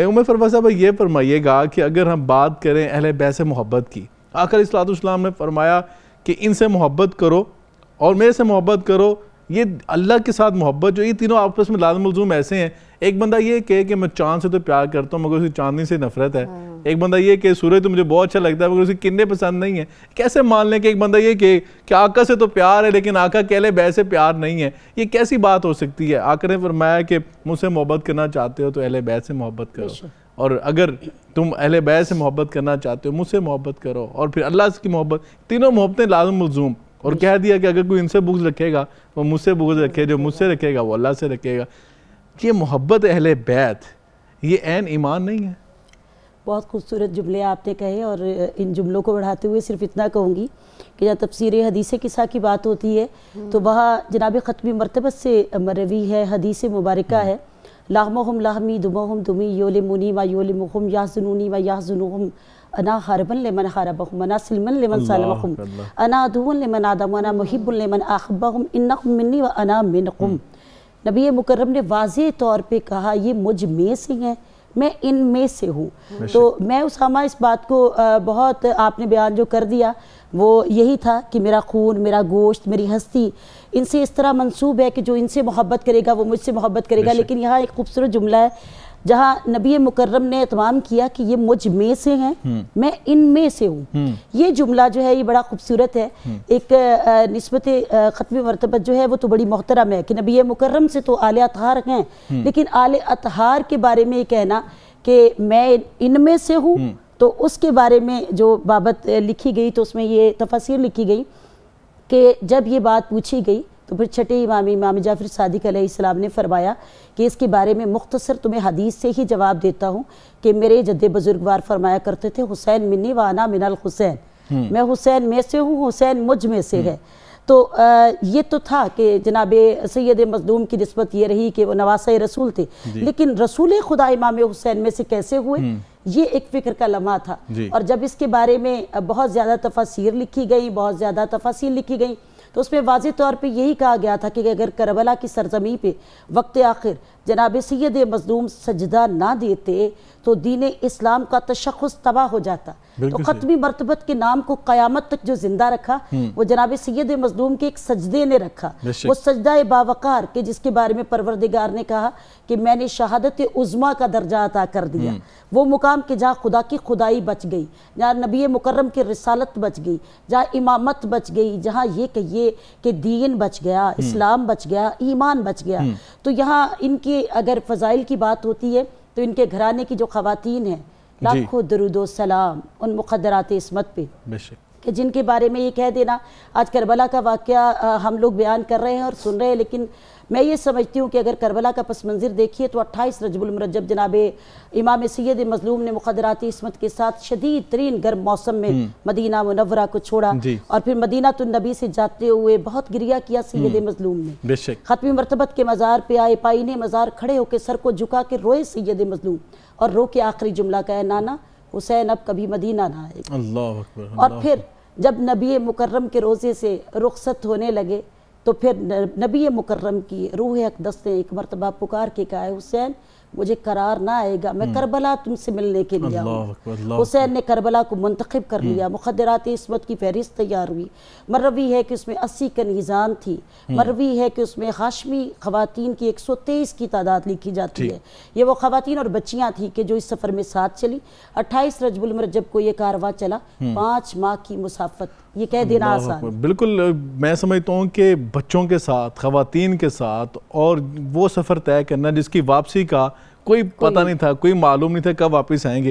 उमर फरमा साहब ये फरमाइएगा कि अगर हम बात करें अहल बहस मोहब्बत की आखिर इस्लातम ने फरमाया कि इनसे मोहब्बत करो और मेरे से मोहब्बत करो ये अल्लाह के साथ मोहब्बत जो ये तीनों आपस में लाजमलजूम ऐसे हैं एक बंदा ये कहे कि मैं चांद से तो प्यार करता हूँ मगर उसकी चांदनी से नफरत है हाँ। एक बंदा ये कि सूरज तो मुझे बहुत अच्छा लगता है मगर उसे किन्ने पसंद नहीं है कैसे मान लें कि एक बंदा ये कि क्या आका से तो प्यार है लेकिन आका कहले बैसे से प्यार नहीं है ये कैसी बात हो सकती है आकर ने फरमाया कि मुझसे मोहब्बत करना चाहते हो तो अहले बैस से मोहब्बत करो और अगर तुम अहले बैस से मोहब्बत करना चाहते हो मुझसे मोहब्बत करो और फिर अल्लाह की मोहब्बत तीनों मोहब्बतें लाजम मुलजूम और कह दिया कि अगर कोई इनसे बुग्ज रखेगा तो वो मुझसे बुग्ज रखे जो मुझसे रखेगा वो अल्लाह से रखेगा ये मोहब्बत अहले बैत ये एन ईमान नहीं है बहुत खूबसूरत जुमले आपने कहे और इन जुमलों को बढ़ाते हुए सिर्फ इतना कहूँगी कि जहाँ तफसर हदीस किस्सा की बात होती है हम्म। तो वहाँ जनाब ख़तमी मरतबत से मरवी है हदीस मुबारक हम्म। है लाहम लाहमी दुमहम दुमी योल मुनी मा योल मुहम या जुनूनी मा या अना हरबन लेमन हारबहम अना सिलमन लेमन सलमहम अना अदून लेमन आदम अना हम्म। मुहिबुल लेमन आखबहम इन्नकुम मिन्नी व अना मिनकुम नबी मुकर्रम ने वाज तौर पे कहा ये मुझ में से हैं मैं इन में से हूँ तो मैं उसामा इस बात को बहुत आपने बयान जो कर दिया वो यही था कि मेरा खून मेरा गोश्त मेरी हस्ती इनसे इस तरह मंसूब है कि जो इनसे मोहब्बत करेगा वो मुझसे मोहब्बत करेगा लेकिन यहाँ एक खूबसूरत जुमला है जहाँ नबी मुकर्रम ने तमाम किया कि ये मुझ में से हैं हम्म। मैं इन में से हूँ हम्म। ये जुमला जो है ये बड़ा खूबसूरत है हम्म। एक नस्बत ख़त्म मरतबत जो है वो तो बड़ी मोहतरम है कि नबी मुकर्रम से तो आल अतहार हैं लेकिन आल अतहार के बारे में ये कहना कि मैं इन में से हूँ तो उसके बारे में जो बाबत लिखी गई तो उसमें ये तफसर लिखी गई कि जब ये बात पूछी गई तो फिर छठे इमाम इमाम जाफिर सदक इस्लाम ने फरमाया कि इसके बारे में मुख्तसर तुम्हें हदीस से ही जवाब देता हूँ कि मेरे जद बुजुर्गवार फरमाया करते थे हुसैन मिनी वाना मिनल हुसैन हम्म। मैं हुसैन में से हूँ हुसैन मुझ में से है तो आ, ये तो था कि जनाब सैद मजलूम की नस्बत ये रही कि वो नवास रसूल थे लेकिन रसूल खुदा इमाम हुसैन में से कैसे हुए हम्म। ये एक फ़िक्र का लम्हा था और जब इसके बारे में बहुत ज़्यादा तफासिर लिखी गई बहुत ज़्यादा तफासिर लिखी गई तो उसमें वाज तौर पर यही कहा गया था कि अगर करबला की सरजमी पर वक्त आखिर जनाब सैद मजलूम सजदा ना देते तो दीन इस्लाम का तशखस तबाह हो जाता तो ख़त्मी मरतबत के नाम को क्यामत तक जो ज़िंदा रखा हम्म। वो जनाब सैद मजलूम के एक सजदे ने रखा वो सजदा बावकार के जिसके बारे में परवरदिगार ने कहा कि मैंने शहादत उज़मा का दर्जा अदा कर दिया हम्म। वो मुकाम के जहाँ खुदा की खुदाई बच गई जहाँ नबी मुकर्रम की रसालत बच गई जहाँ इमामत बच गई जहाँ ये कहिए चाहिए कि दीन बच गया हम्म। इस्लाम बच गया ईमान बच गया हम्म। तो यहाँ इनके अगर फ़ज़ाइल की बात होती है तो इनके घराने की जो खातन हैं लाखों दरुदो सलाम उन मुखदरात इसमत पे बेशक कि जिनके बारे में ये कह देना आज करबला का वाक़ हम लोग बयान कर रहे हैं और सुन रहे हैं लेकिन मैं ये समझती हूँ कि अगर करबला का पस मंज़र देखिए तो अट्ठाईस रजबुलमरजब जनाब इमाम सैद मजलूम ने मुखदराती इसमत के साथ शदीद तरीन गर्म मौसम में हम्म। मदीना मुनवरा को छोड़ा और फिर मदीना तो नबी से जाते हुए बहुत गिरिया किया सैद हम्म। मजलूम ने ख़त्म मरतबत के मज़ार पर आए पाई ने मज़ार खड़े होकर सर को झुका के रोए सैद मजलूम और रो के आखिरी जुमला का है नाना हुसैन अब कभी मदीना ना आएगा और फिर जब नबी मुकर्रम के रोज़े से रुखसत होने लगे तो फिर नबी मुकर्रम की रूह अकदस ने एक मरतबा पुकार के कहा हुसैन मुझे करार ना आएगा मैं हम्म। करबला तुमसे मिलने के लिए हुसैन ने करबला को मंतखब कर लिया हम्म। मुखदरात इसमत की फहरिस्त तैयार हुई मरवी है कि उसमें अस्सी कनीज़ान थी हम्म। मरवी है कि उसमें हाशमी खुवान की एक सौ तेईस की तादाद लिखी जाती है ये वो खुवान और बच्चियाँ थी कि जो इस सफ़र में साथ चली अट्ठाईस रजबुलमर जब को ये कारवा चला पाँच माह की मुसाफत ये कह देना आसान बिल्कुल मैं समझता हूँ कि बच्चों के साथ खुवान के साथ और वो सफ़र तय करना जिसकी वापसी का कोई पता नहीं था कोई मालूम नहीं था कब वापस आएंगे